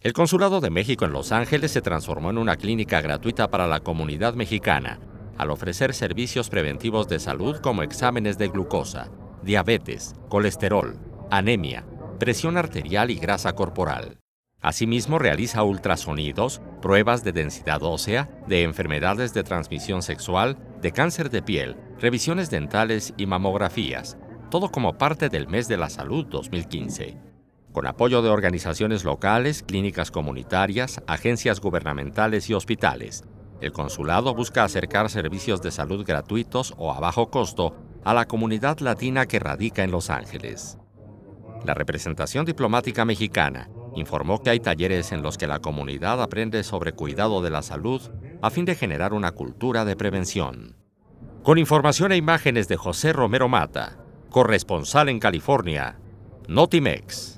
El Consulado de México en Los Ángeles se transformó en una clínica gratuita para la comunidad mexicana, al ofrecer servicios preventivos de salud como exámenes de glucosa, diabetes, colesterol, anemia, presión arterial y grasa corporal. Asimismo, realiza ultrasonidos, pruebas de densidad ósea, de enfermedades de transmisión sexual, de cáncer de piel, revisiones dentales y mamografías, todo como parte del mes de la salud 2015 con apoyo de organizaciones locales, clínicas comunitarias, agencias gubernamentales y hospitales. El consulado busca acercar servicios de salud gratuitos o a bajo costo a la comunidad latina que radica en Los Ángeles. La representación diplomática mexicana informó que hay talleres en los que la comunidad aprende sobre cuidado de la salud a fin de generar una cultura de prevención. Con información e imágenes de José Romero Mata, corresponsal en California, Notimex.